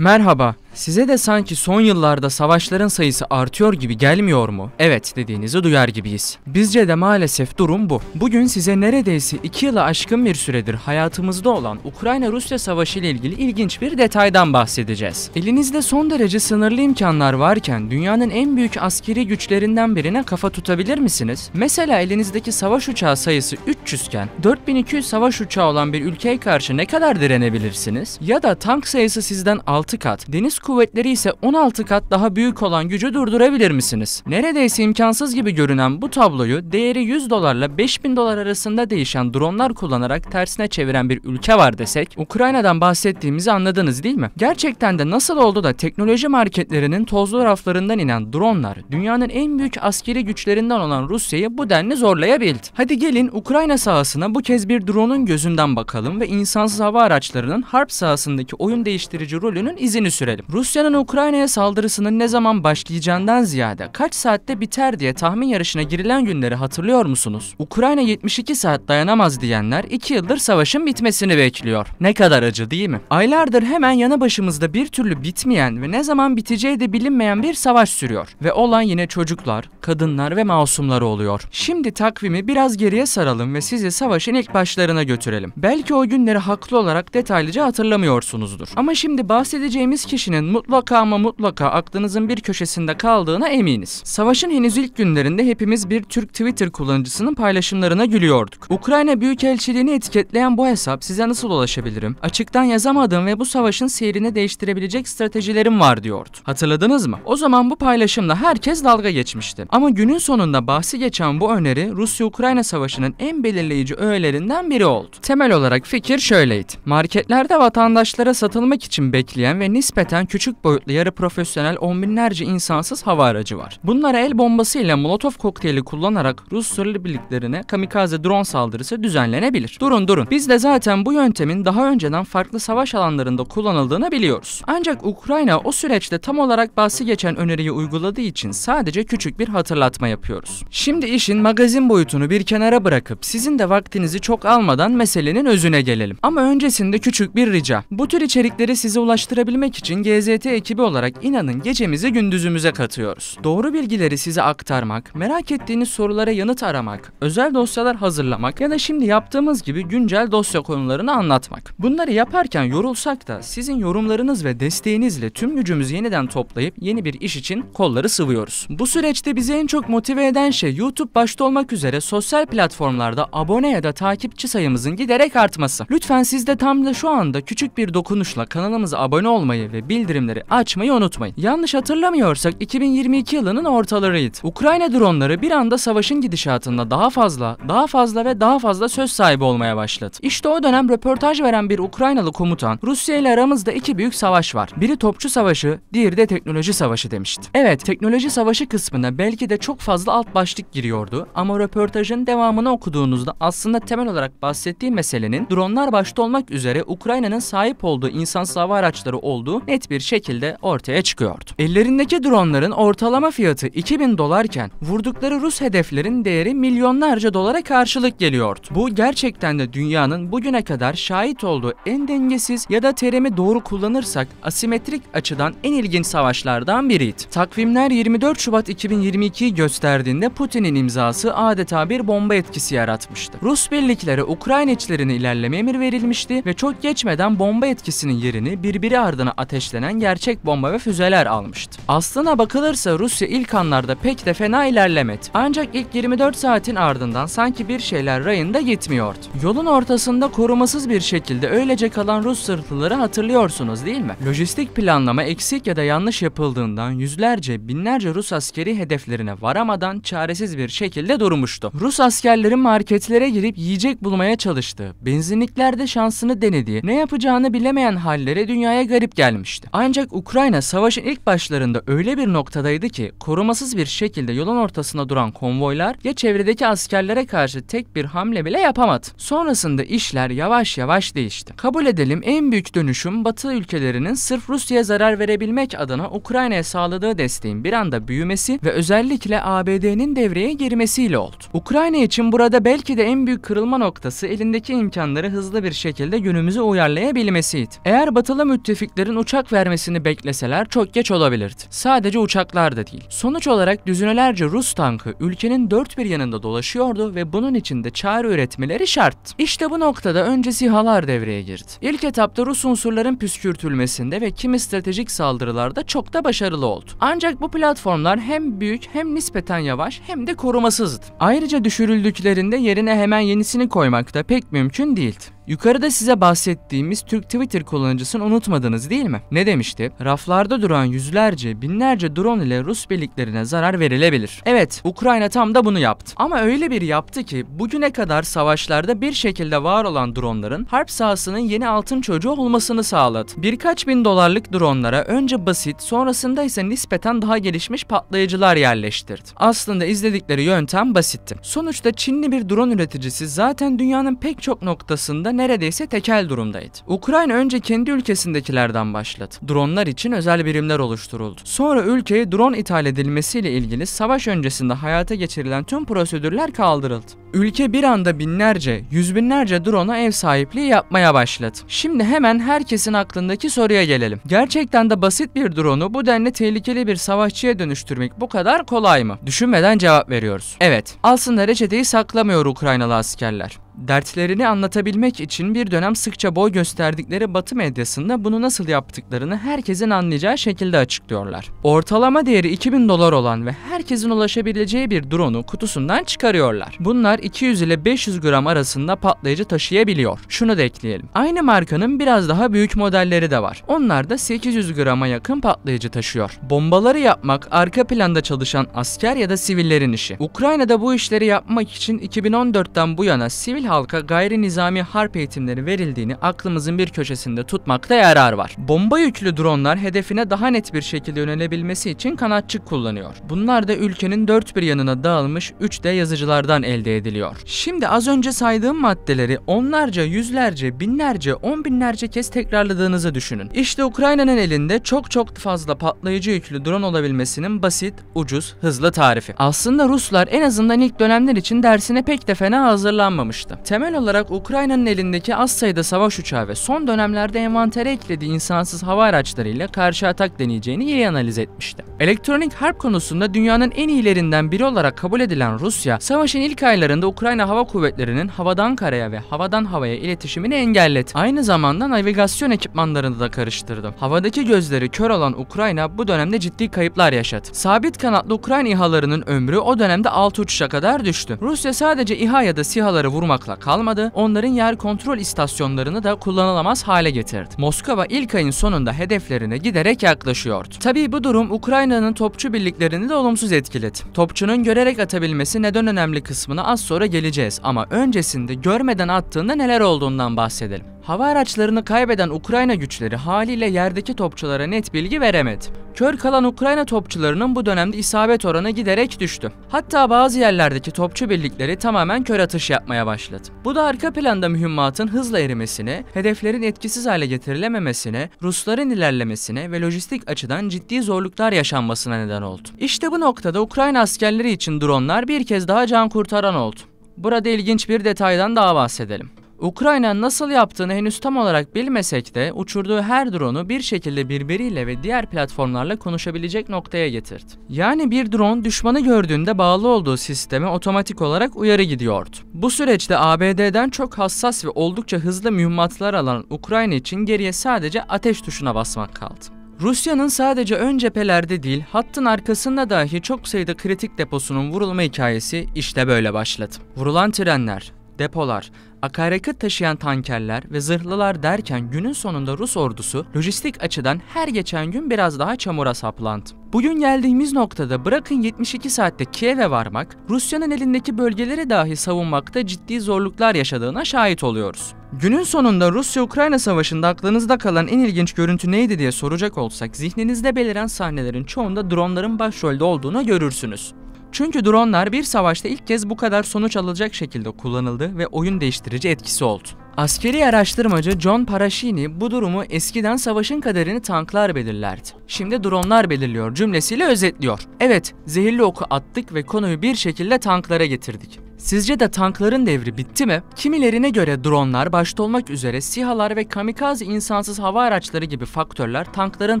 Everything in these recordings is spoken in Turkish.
Merhaba, Size de sanki son yıllarda savaşların sayısı artıyor gibi gelmiyor mu? Evet dediğinizi duyar gibiyiz. Bizce de maalesef durum bu. Bugün size neredeyse 2 yıla aşkın bir süredir hayatımızda olan Ukrayna-Rusya savaşı ile ilgili ilginç bir detaydan bahsedeceğiz. Elinizde son derece sınırlı imkanlar varken dünyanın en büyük askeri güçlerinden birine kafa tutabilir misiniz? Mesela elinizdeki savaş uçağı sayısı 300 iken 4200 savaş uçağı olan bir ülkeye karşı ne kadar direnebilirsiniz? Ya da tank sayısı sizden 6 kat, deniz kuvvetleri ise 16 kat daha büyük olan gücü durdurabilir misiniz? Neredeyse imkansız gibi görünen bu tabloyu değeri 100 dolarla 5000 dolar arasında değişen dronlar kullanarak tersine çeviren bir ülke var desek Ukrayna'dan bahsettiğimizi anladınız değil mi? Gerçekten de nasıl oldu da teknoloji marketlerinin tozlu raflarından inen dronlar dünyanın en büyük askeri güçlerinden olan Rusya'yı bu denli zorlayabildi. Hadi gelin Ukrayna sahasına bu kez bir drone'un gözünden bakalım ve insansız hava araçlarının harp sahasındaki oyun değiştirici rolünün izini sürelim. Rus Rusya'nın Ukrayna'ya saldırısının ne zaman başlayacağından ziyade kaç saatte biter diye tahmin yarışına girilen günleri hatırlıyor musunuz? Ukrayna 72 saat dayanamaz diyenler 2 yıldır savaşın bitmesini bekliyor. Ne kadar acı değil mi? Aylardır hemen yanı başımızda bir türlü bitmeyen ve ne zaman biteceği de bilinmeyen bir savaş sürüyor. Ve olan yine çocuklar, kadınlar ve masumlar oluyor. Şimdi takvimi biraz geriye saralım ve sizi savaşın ilk başlarına götürelim. Belki o günleri haklı olarak detaylıca hatırlamıyorsunuzdur. Ama şimdi bahsedeceğimiz kişinin cümlenin mutlaka ama mutlaka aklınızın bir köşesinde kaldığına eminiz. Savaşın henüz ilk günlerinde hepimiz bir Türk Twitter kullanıcısının paylaşımlarına gülüyorduk. Ukrayna Büyükelçiliğini etiketleyen bu hesap size nasıl ulaşabilirim? Açıktan yazamadım ve bu savaşın seyrini değiştirebilecek stratejilerim var diyordu. Hatırladınız mı? O zaman bu paylaşımla herkes dalga geçmişti. Ama günün sonunda bahsi geçen bu öneri Rusya-Ukrayna savaşının en belirleyici öğelerinden biri oldu. Temel olarak fikir şöyleydi. Marketlerde vatandaşlara satılmak için bekleyen ve nispeten küçük boyutlu yarı profesyonel on binlerce insansız hava aracı var. Bunlara el bombası ile molotof kokteyli kullanarak Rus sırlı birliklerine kamikaze drone saldırısı düzenlenebilir. Durun durun. Biz de zaten bu yöntemin daha önceden farklı savaş alanlarında kullanıldığını biliyoruz. Ancak Ukrayna o süreçte tam olarak bahsi geçen öneriyi uyguladığı için sadece küçük bir hatırlatma yapıyoruz. Şimdi işin magazin boyutunu bir kenara bırakıp sizin de vaktinizi çok almadan meselenin özüne gelelim. Ama öncesinde küçük bir rica. Bu tür içerikleri size ulaştırabilmek için GZ TZT ekibi olarak inanın gecemizi gündüzümüze katıyoruz. Doğru bilgileri size aktarmak, merak ettiğiniz sorulara yanıt aramak, özel dosyalar hazırlamak ya da şimdi yaptığımız gibi güncel dosya konularını anlatmak. Bunları yaparken yorulsak da sizin yorumlarınız ve desteğinizle tüm gücümüzü yeniden toplayıp yeni bir iş için kolları sıvıyoruz. Bu süreçte bizi en çok motive eden şey YouTube başta olmak üzere sosyal platformlarda abone ya da takipçi sayımızın giderek artması. Lütfen siz de tam da şu anda küçük bir dokunuşla kanalımıza abone olmayı ve bildirim bildirimleri açmayı unutmayın. Yanlış hatırlamıyorsak 2022 yılının ortalarıydı. Ukrayna dronları bir anda savaşın gidişatında daha fazla, daha fazla ve daha fazla söz sahibi olmaya başladı. İşte o dönem röportaj veren bir Ukraynalı komutan, Rusya ile aramızda iki büyük savaş var. Biri topçu savaşı, diğeri de teknoloji savaşı demişti. Evet, teknoloji savaşı kısmına belki de çok fazla alt başlık giriyordu ama röportajın devamını okuduğunuzda aslında temel olarak bahsettiği meselenin dronlar başta olmak üzere Ukrayna'nın sahip olduğu insansız hava araçları olduğu net bir bir şekilde ortaya çıkıyordu. Ellerindeki dronların ortalama fiyatı 2000 dolarken vurdukları Rus hedeflerin değeri milyonlarca dolara karşılık geliyordu. Bu gerçekten de dünyanın bugüne kadar şahit olduğu en dengesiz ya da terimi doğru kullanırsak asimetrik açıdan en ilginç savaşlardan biriydi. Takvimler 24 Şubat 2022'yi gösterdiğinde Putin'in imzası adeta bir bomba etkisi yaratmıştı. Rus birliklere Ukrayna içlerine ilerleme emir verilmişti ve çok geçmeden bomba etkisinin yerini birbiri ardına ateşlenen içeren gerçek bomba ve füzeler almıştı. Aslına bakılırsa Rusya ilk anlarda pek de fena ilerlemedi. Ancak ilk 24 saatin ardından sanki bir şeyler rayında gitmiyordu. Yolun ortasında korumasız bir şekilde öylece kalan Rus sırtlıları hatırlıyorsunuz değil mi? Lojistik planlama eksik ya da yanlış yapıldığından yüzlerce, binlerce Rus askeri hedeflerine varamadan çaresiz bir şekilde durmuştu. Rus askerleri marketlere girip yiyecek bulmaya çalıştığı, benzinliklerde şansını denediği, ne yapacağını bilemeyen hallere dünyaya garip gelmişti. Ancak Ukrayna savaşın ilk başlarında öyle bir noktadaydı ki korumasız bir şekilde yolun ortasına duran konvoylar ya çevredeki askerlere karşı tek bir hamle bile yapamadı. Sonrasında işler yavaş yavaş değişti. Kabul edelim en büyük dönüşüm Batı ülkelerinin sırf Rusya'ya zarar verebilmek adına Ukrayna'ya sağladığı desteğin bir anda büyümesi ve özellikle ABD'nin devreye girmesiyle oldu. Ukrayna için burada belki de en büyük kırılma noktası elindeki imkanları hızlı bir şekilde günümüze uyarlayabilmesiydi. Eğer batılı müttefiklerin uçak vermesi vermesini bekleseler çok geç olabilirdi. Sadece uçaklar da değil. Sonuç olarak düzinelerce Rus tankı ülkenin dört bir yanında dolaşıyordu ve bunun için de çare üretmeleri şart. İşte bu noktada önce SİHA'lar devreye girdi. İlk etapta Rus unsurların püskürtülmesinde ve kimi stratejik saldırılarda çok da başarılı oldu. Ancak bu platformlar hem büyük hem nispeten yavaş hem de korumasızdı. Ayrıca düşürüldüklerinde yerine hemen yenisini koymak da pek mümkün değildi. Yukarıda size bahsettiğimiz Türk Twitter kullanıcısını unutmadınız değil mi? Ne demişti? Raflarda duran yüzlerce, binlerce drone ile Rus birliklerine zarar verilebilir. Evet, Ukrayna tam da bunu yaptı. Ama öyle bir yaptı ki bugüne kadar savaşlarda bir şekilde var olan dronların harp sahasının yeni altın çocuğu olmasını sağladı. Birkaç bin dolarlık dronlara önce basit, sonrasında ise nispeten daha gelişmiş patlayıcılar yerleştirdi. Aslında izledikleri yöntem basitti. Sonuçta Çinli bir drone üreticisi zaten dünyanın pek çok noktasında neredeyse tekel durumdaydı. Ukrayna önce kendi ülkesindekilerden başladı. Dronlar için özel birimler oluşturuldu. Sonra ülkeye drone ithal edilmesiyle ilgili savaş öncesinde hayata geçirilen tüm prosedürler kaldırıldı. Ülke bir anda binlerce, yüz binlerce drone'a ev sahipliği yapmaya başladı. Şimdi hemen herkesin aklındaki soruya gelelim. Gerçekten de basit bir drone'u bu denli tehlikeli bir savaşçıya dönüştürmek bu kadar kolay mı? Düşünmeden cevap veriyoruz. Evet, aslında reçeteyi saklamıyor Ukraynalı askerler. Dertlerini anlatabilmek için bir dönem sıkça boy gösterdikleri Batı medyasında bunu nasıl yaptıklarını herkesin anlayacağı şekilde açıklıyorlar. Ortalama değeri 2000 dolar olan ve herkesin ulaşabileceği bir drone'u kutusundan çıkarıyorlar. Bunlar 200 ile 500 gram arasında patlayıcı taşıyabiliyor. Şunu da ekleyelim. Aynı markanın biraz daha büyük modelleri de var. Onlar da 800 grama yakın patlayıcı taşıyor. Bombaları yapmak arka planda çalışan asker ya da sivillerin işi. Ukrayna'da bu işleri yapmak için 2014'ten bu yana sivil sivil halka gayri nizami harp eğitimleri verildiğini aklımızın bir köşesinde tutmakta yarar var. Bomba yüklü dronlar hedefine daha net bir şekilde yönelebilmesi için kanatçık kullanıyor. Bunlar da ülkenin dört bir yanına dağılmış 3D yazıcılardan elde ediliyor. Şimdi az önce saydığım maddeleri onlarca, yüzlerce, binlerce, on binlerce kez tekrarladığınızı düşünün. İşte Ukrayna'nın elinde çok çok fazla patlayıcı yüklü drone olabilmesinin basit, ucuz, hızlı tarifi. Aslında Ruslar en azından ilk dönemler için dersine pek de fena hazırlanmamıştı başlamıştı. Temel olarak Ukrayna'nın elindeki az sayıda savaş uçağı ve son dönemlerde envantere eklediği insansız hava araçlarıyla karşı atak deneyeceğini iyi analiz etmişti. Elektronik harp konusunda dünyanın en iyilerinden biri olarak kabul edilen Rusya, savaşın ilk aylarında Ukrayna Hava Kuvvetleri'nin havadan karaya ve havadan havaya iletişimini engelledi. Aynı zamanda navigasyon ekipmanlarını da karıştırdı. Havadaki gözleri kör olan Ukrayna bu dönemde ciddi kayıplar yaşadı. Sabit kanatlı Ukrayna İHA'larının ömrü o dönemde 6 uçuşa kadar düştü. Rusya sadece İHA ya da SİHA'ları vurmak olmakla kalmadı, onların yer kontrol istasyonlarını da kullanılamaz hale getirdi. Moskova ilk ayın sonunda hedeflerine giderek yaklaşıyordu. Tabii bu durum Ukrayna'nın topçu birliklerini de olumsuz etkiledi. Topçunun görerek atabilmesi neden önemli kısmına az sonra geleceğiz ama öncesinde görmeden attığında neler olduğundan bahsedelim. Hava araçlarını kaybeden Ukrayna güçleri haliyle yerdeki topçulara net bilgi veremedi. Kör kalan Ukrayna topçularının bu dönemde isabet oranı giderek düştü. Hatta bazı yerlerdeki topçu birlikleri tamamen kör atış yapmaya başladı. Bu da arka planda mühimmatın hızla erimesine, hedeflerin etkisiz hale getirilememesine, Rusların ilerlemesine ve lojistik açıdan ciddi zorluklar yaşanmasına neden oldu. İşte bu noktada Ukrayna askerleri için dronlar bir kez daha can kurtaran oldu. Burada ilginç bir detaydan daha bahsedelim. Ukrayna nasıl yaptığını henüz tam olarak bilmesek de uçurduğu her drone'u bir şekilde birbiriyle ve diğer platformlarla konuşabilecek noktaya getirdi. Yani bir drone düşmanı gördüğünde bağlı olduğu sisteme otomatik olarak uyarı gidiyordu. Bu süreçte ABD'den çok hassas ve oldukça hızlı mühimmatlar alan Ukrayna için geriye sadece ateş tuşuna basmak kaldı. Rusya'nın sadece ön cephelerde değil, hattın arkasında dahi çok sayıda kritik deposunun vurulma hikayesi işte böyle başladı. Vurulan trenler, depolar, akaryakıt taşıyan tankerler ve zırhlılar derken günün sonunda Rus ordusu lojistik açıdan her geçen gün biraz daha çamura saplandı. Bugün geldiğimiz noktada bırakın 72 saatte Kiev'e varmak, Rusya'nın elindeki bölgeleri dahi savunmakta ciddi zorluklar yaşadığına şahit oluyoruz. Günün sonunda Rusya-Ukrayna savaşında aklınızda kalan en ilginç görüntü neydi diye soracak olsak zihninizde beliren sahnelerin çoğunda dronların başrolde olduğunu görürsünüz. Çünkü dronlar bir savaşta ilk kez bu kadar sonuç alacak şekilde kullanıldı ve oyun değiştirici etkisi oldu. Askeri araştırmacı John Parashini bu durumu eskiden savaşın kaderini tanklar belirlerdi. Şimdi dronlar belirliyor cümlesiyle özetliyor. Evet, zehirli oku attık ve konuyu bir şekilde tanklara getirdik. Sizce de tankların devri bitti mi? Kimilerine göre dronlar başta olmak üzere sihalar ve kamikaze insansız hava araçları gibi faktörler tankların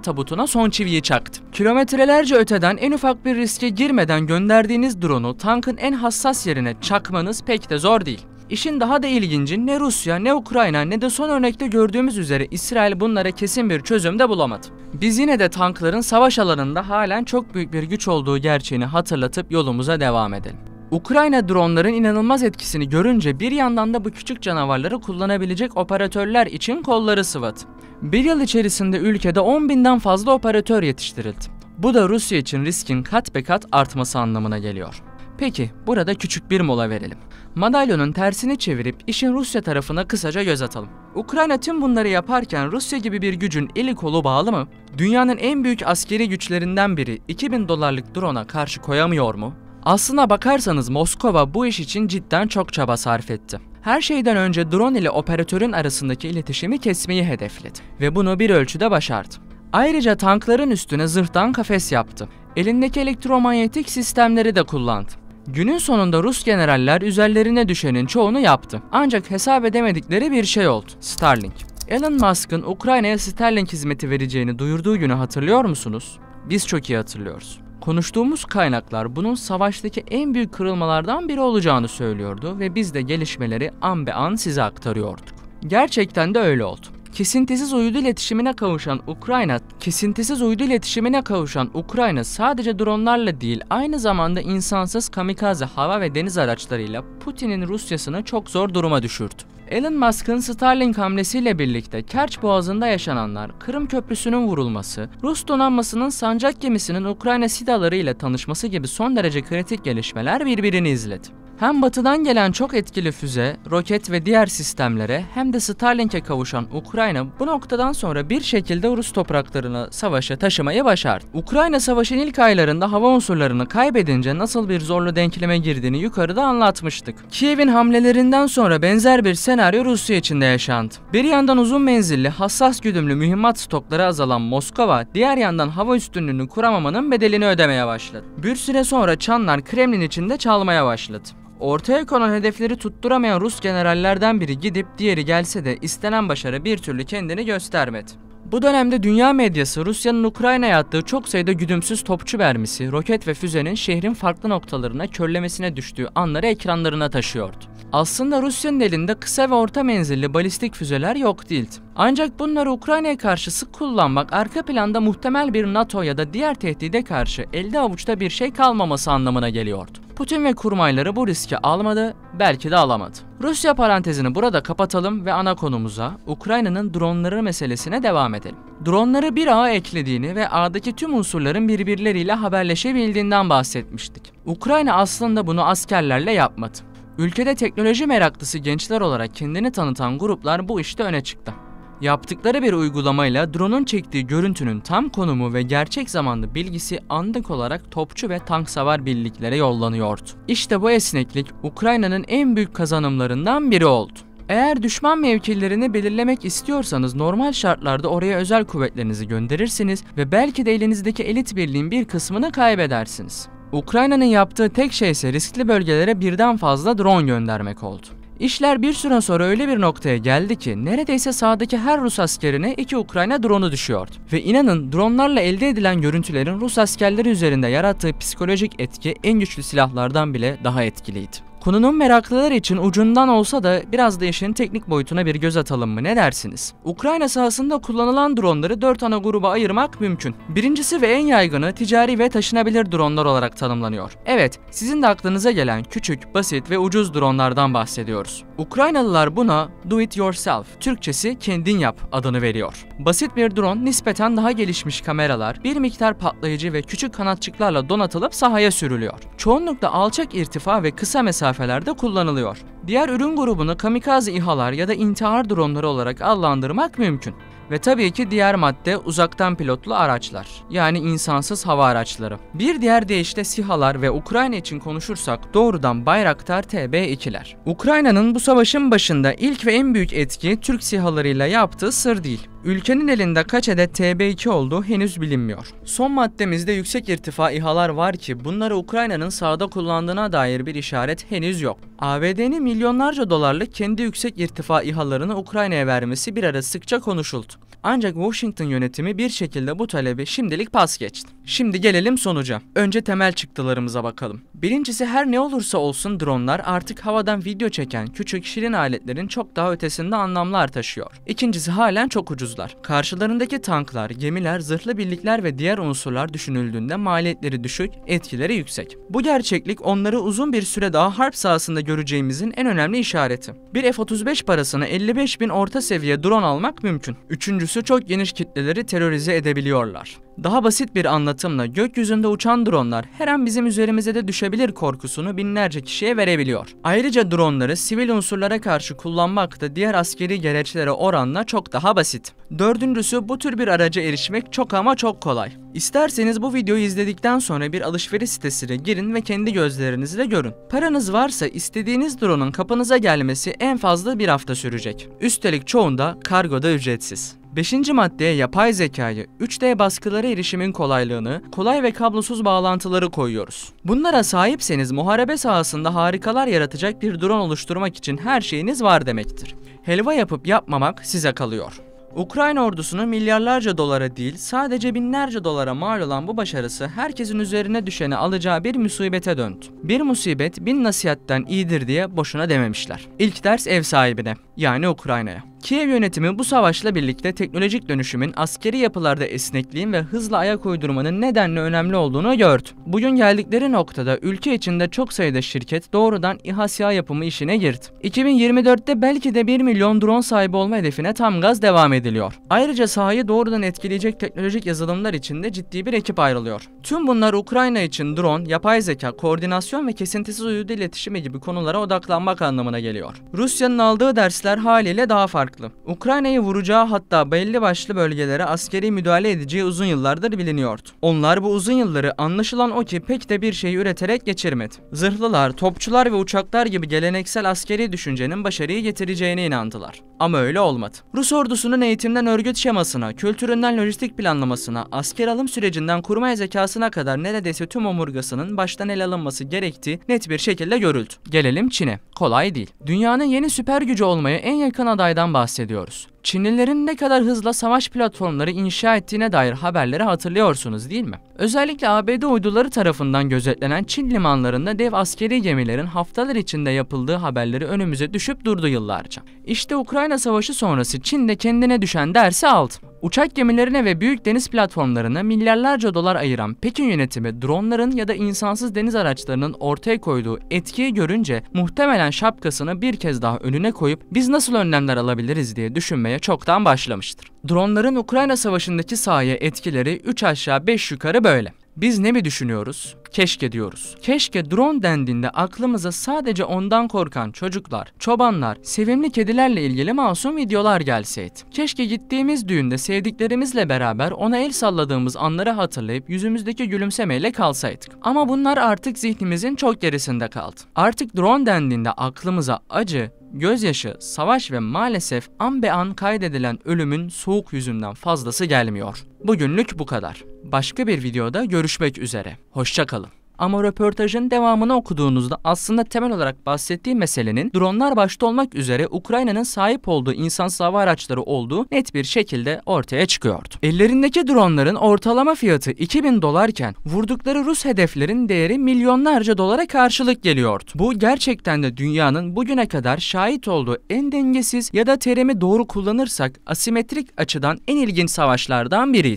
tabutuna son çiviyi çaktı. Kilometrelerce öteden en ufak bir riske girmeden gönderdiğiniz drone'u tankın en hassas yerine çakmanız pek de zor değil. İşin daha da ilginci ne Rusya ne Ukrayna ne de son örnekte gördüğümüz üzere İsrail bunlara kesin bir çözüm de bulamadı. Biz yine de tankların savaş alanında halen çok büyük bir güç olduğu gerçeğini hatırlatıp yolumuza devam edelim. Ukrayna dronların inanılmaz etkisini görünce bir yandan da bu küçük canavarları kullanabilecek operatörler için kolları sıvat. Bir yıl içerisinde ülkede 10 binden fazla operatör yetiştirildi. Bu da Rusya için riskin kat be kat artması anlamına geliyor. Peki burada küçük bir mola verelim. Madalyonun tersini çevirip işin Rusya tarafına kısaca göz atalım. Ukrayna tüm bunları yaparken Rusya gibi bir gücün eli kolu bağlı mı? Dünyanın en büyük askeri güçlerinden biri 2000 dolarlık drona karşı koyamıyor mu? Aslına bakarsanız Moskova bu iş için cidden çok çaba sarf etti. Her şeyden önce drone ile operatörün arasındaki iletişimi kesmeyi hedefledi ve bunu bir ölçüde başardı. Ayrıca tankların üstüne zırhtan kafes yaptı. Elindeki elektromanyetik sistemleri de kullandı. Günün sonunda Rus generaller üzerlerine düşenin çoğunu yaptı. Ancak hesap edemedikleri bir şey oldu. Starlink. Elon Musk'ın Ukrayna'ya Starlink hizmeti vereceğini duyurduğu günü hatırlıyor musunuz? Biz çok iyi hatırlıyoruz. Konuştuğumuz kaynaklar bunun savaştaki en büyük kırılmalardan biri olacağını söylüyordu ve biz de gelişmeleri an be an size aktarıyorduk. Gerçekten de öyle oldu. Kesintisiz uydu iletişimine kavuşan Ukrayna, kesintisiz uydu iletişimine kavuşan Ukrayna sadece dronlarla değil aynı zamanda insansız kamikaze hava ve deniz araçlarıyla Putin'in Rusya'sını çok zor duruma düşürdü. Elon Musk'ın Starlink hamlesiyle birlikte Kerç Boğazı'nda yaşananlar, Kırım Köprüsü'nün vurulması, Rus donanmasının sancak gemisinin Ukrayna sidalarıyla tanışması gibi son derece kritik gelişmeler birbirini izledi. Hem batıdan gelen çok etkili füze, roket ve diğer sistemlere hem de Starlink'e kavuşan Ukrayna bu noktadan sonra bir şekilde Rus topraklarını savaşa taşımayı başardı. Ukrayna savaşın ilk aylarında hava unsurlarını kaybedince nasıl bir zorlu denkleme girdiğini yukarıda anlatmıştık. Kiev'in hamlelerinden sonra benzer bir senaryo Rusya içinde yaşandı. Bir yandan uzun menzilli, hassas güdümlü mühimmat stokları azalan Moskova, diğer yandan hava üstünlüğünü kuramamanın bedelini ödemeye başladı. Bir süre sonra çanlar Kremlin içinde çalmaya başladı. Ortaya konan hedefleri tutturamayan Rus generallerden biri gidip diğeri gelse de istenen başarı bir türlü kendini göstermedi. Bu dönemde dünya medyası Rusya'nın Ukrayna'ya attığı çok sayıda güdümsüz topçu vermesi, roket ve füzenin şehrin farklı noktalarına körlemesine düştüğü anları ekranlarına taşıyordu. Aslında Rusya'nın elinde kısa ve orta menzilli balistik füzeler yok değildi. Ancak bunları Ukrayna'ya karşı sık kullanmak arka planda muhtemel bir NATO ya da diğer tehdide karşı elde avuçta bir şey kalmaması anlamına geliyordu. Putin ve kurmayları bu riski almadı, belki de alamadı. Rusya parantezini burada kapatalım ve ana konumuza Ukrayna'nın dronları meselesine devam edelim. Dronları bir ağa eklediğini ve ağdaki tüm unsurların birbirleriyle haberleşebildiğinden bahsetmiştik. Ukrayna aslında bunu askerlerle yapmadı. Ülkede teknoloji meraklısı gençler olarak kendini tanıtan gruplar bu işte öne çıktı. Yaptıkları bir uygulamayla drone'un çektiği görüntünün tam konumu ve gerçek zamanlı bilgisi andık olarak topçu ve tank savar birliklere yollanıyordu. İşte bu esneklik Ukrayna'nın en büyük kazanımlarından biri oldu. Eğer düşman mevkilerini belirlemek istiyorsanız normal şartlarda oraya özel kuvvetlerinizi gönderirsiniz ve belki de elinizdeki elit birliğin bir kısmını kaybedersiniz. Ukrayna'nın yaptığı tek şey ise riskli bölgelere birden fazla drone göndermek oldu. İşler bir süre sonra öyle bir noktaya geldi ki neredeyse sahadaki her Rus askerine iki Ukrayna drone'u düşüyordu. Ve inanın dronlarla elde edilen görüntülerin Rus askerleri üzerinde yarattığı psikolojik etki en güçlü silahlardan bile daha etkiliydi. Konunun meraklılar için ucundan olsa da biraz da işin teknik boyutuna bir göz atalım mı ne dersiniz? Ukrayna sahasında kullanılan dronları 4 ana gruba ayırmak mümkün. Birincisi ve en yaygını ticari ve taşınabilir dronlar olarak tanımlanıyor. Evet, sizin de aklınıza gelen küçük, basit ve ucuz dronlardan bahsediyoruz. Ukraynalılar buna do it yourself, Türkçesi kendin yap adını veriyor. Basit bir drone nispeten daha gelişmiş kameralar, bir miktar patlayıcı ve küçük kanatçıklarla donatılıp sahaya sürülüyor. Çoğunlukla alçak irtifa ve kısa mesafelerde kullanılıyor. Diğer ürün grubunu kamikaze İHA'lar ya da intihar dronları olarak adlandırmak mümkün. Ve tabii ki diğer madde uzaktan pilotlu araçlar. Yani insansız hava araçları. Bir diğer deyişle SİHA'lar ve Ukrayna için konuşursak doğrudan Bayraktar TB2'ler. Ukrayna'nın bu savaşın başında ilk ve en büyük etki Türk SİHA'larıyla yaptığı sır değil. Ülkenin elinde kaç adet TB2 olduğu henüz bilinmiyor. Son maddemizde yüksek irtifa İHA'lar var ki bunları Ukrayna'nın sahada kullandığına dair bir işaret henüz yok. ABD'nin milyonlarca dolarlık kendi yüksek irtifa İHA'larını Ukrayna'ya vermesi bir ara sıkça konuşuldu. Ancak Washington yönetimi bir şekilde bu talebi şimdilik pas geçti. Şimdi gelelim sonuca. Önce temel çıktılarımıza bakalım. Birincisi her ne olursa olsun dronlar artık havadan video çeken küçük şirin aletlerin çok daha ötesinde anlamlar taşıyor. İkincisi halen çok ucuzlar. Karşılarındaki tanklar, gemiler, zırhlı birlikler ve diğer unsurlar düşünüldüğünde maliyetleri düşük, etkileri yüksek. Bu gerçeklik onları uzun bir süre daha harp sahasında göreceğimizin en önemli işareti. Bir F-35 parasına 55 bin orta seviye drone almak mümkün. Üçüncüsü görüntüsü çok geniş kitleleri terörize edebiliyorlar. Daha basit bir anlatımla gökyüzünde uçan dronlar her an bizim üzerimize de düşebilir korkusunu binlerce kişiye verebiliyor. Ayrıca dronları sivil unsurlara karşı kullanmak da diğer askeri gereçlere oranla çok daha basit. Dördüncüsü bu tür bir araca erişmek çok ama çok kolay. İsterseniz bu videoyu izledikten sonra bir alışveriş sitesine girin ve kendi gözlerinizle görün. Paranız varsa istediğiniz dronun kapınıza gelmesi en fazla bir hafta sürecek. Üstelik çoğunda kargoda ücretsiz. Beşinci maddeye yapay zekayı, 3D baskılara erişimin kolaylığını, kolay ve kablosuz bağlantıları koyuyoruz. Bunlara sahipseniz muharebe sahasında harikalar yaratacak bir drone oluşturmak için her şeyiniz var demektir. Helva yapıp yapmamak size kalıyor. Ukrayna ordusunun milyarlarca dolara değil sadece binlerce dolara mal olan bu başarısı herkesin üzerine düşeni alacağı bir musibete döndü. Bir musibet bin nasihatten iyidir diye boşuna dememişler. İlk ders ev sahibine yani Ukrayna'ya. Kiev yönetimi bu savaşla birlikte teknolojik dönüşümün askeri yapılarda esnekliğin ve hızla ayak uydurmanın nedenle önemli olduğunu gördü. Bugün geldikleri noktada ülke içinde çok sayıda şirket doğrudan İHA SİHA yapımı işine girdi. 2024'te belki de 1 milyon drone sahibi olma hedefine tam gaz devam ediliyor. Ayrıca sahayı doğrudan etkileyecek teknolojik yazılımlar için de ciddi bir ekip ayrılıyor. Tüm bunlar Ukrayna için drone, yapay zeka, koordinasyon ve kesintisiz uydu iletişimi gibi konulara odaklanmak anlamına geliyor. Rusya'nın aldığı dersler haliyle daha farklı farklı. Ukrayna'yı vuracağı hatta belli başlı bölgelere askeri müdahale edeceği uzun yıllardır biliniyordu. Onlar bu uzun yılları anlaşılan o ki pek de bir şey üreterek geçirmedi. Zırhlılar, topçular ve uçaklar gibi geleneksel askeri düşüncenin başarıyı getireceğine inandılar. Ama öyle olmadı. Rus ordusunun eğitimden örgüt şemasına, kültüründen lojistik planlamasına, asker alım sürecinden kurmay zekasına kadar neredeyse tüm omurgasının baştan ele alınması gerektiği net bir şekilde görüldü. Gelelim Çin'e. Kolay değil. Dünyanın yeni süper gücü olmaya en yakın adaydan bahsediyoruz bahsediyoruz. Çinlilerin ne kadar hızla savaş platformları inşa ettiğine dair haberleri hatırlıyorsunuz değil mi? Özellikle ABD uyduları tarafından gözetlenen Çin limanlarında dev askeri gemilerin haftalar içinde yapıldığı haberleri önümüze düşüp durdu yıllarca. İşte Ukrayna Savaşı sonrası Çin de kendine düşen dersi aldı. Uçak gemilerine ve büyük deniz platformlarına milyarlarca dolar ayıran Pekin yönetimi dronların ya da insansız deniz araçlarının ortaya koyduğu etkiyi görünce muhtemelen şapkasını bir kez daha önüne koyup biz nasıl önlemler alabiliriz diye düşünmeye olmaya çoktan başlamıştır. Dronların Ukrayna Savaşı'ndaki sahaya etkileri 3 aşağı 5 yukarı böyle. Biz ne mi düşünüyoruz? Keşke diyoruz. Keşke drone dendiğinde aklımıza sadece ondan korkan çocuklar, çobanlar, sevimli kedilerle ilgili masum videolar gelseydi. Keşke gittiğimiz düğünde sevdiklerimizle beraber ona el salladığımız anları hatırlayıp yüzümüzdeki gülümsemeyle kalsaydık. Ama bunlar artık zihnimizin çok gerisinde kaldı. Artık drone dendiğinde aklımıza acı, Gözyaşı, savaş ve maalesef an be an kaydedilen ölümün soğuk yüzünden fazlası gelmiyor. Bugünlük bu kadar. Başka bir videoda görüşmek üzere. Hoşçakalın. Ama röportajın devamını okuduğunuzda aslında temel olarak bahsettiği meselenin dronlar başta olmak üzere Ukrayna'nın sahip olduğu insansız hava araçları olduğu net bir şekilde ortaya çıkıyordu. Ellerindeki dronların ortalama fiyatı 2000 dolarken vurdukları Rus hedeflerin değeri milyonlarca dolara karşılık geliyordu. Bu gerçekten de dünyanın bugüne kadar şahit olduğu en dengesiz ya da terimi doğru kullanırsak asimetrik açıdan en ilginç savaşlardan biriydi.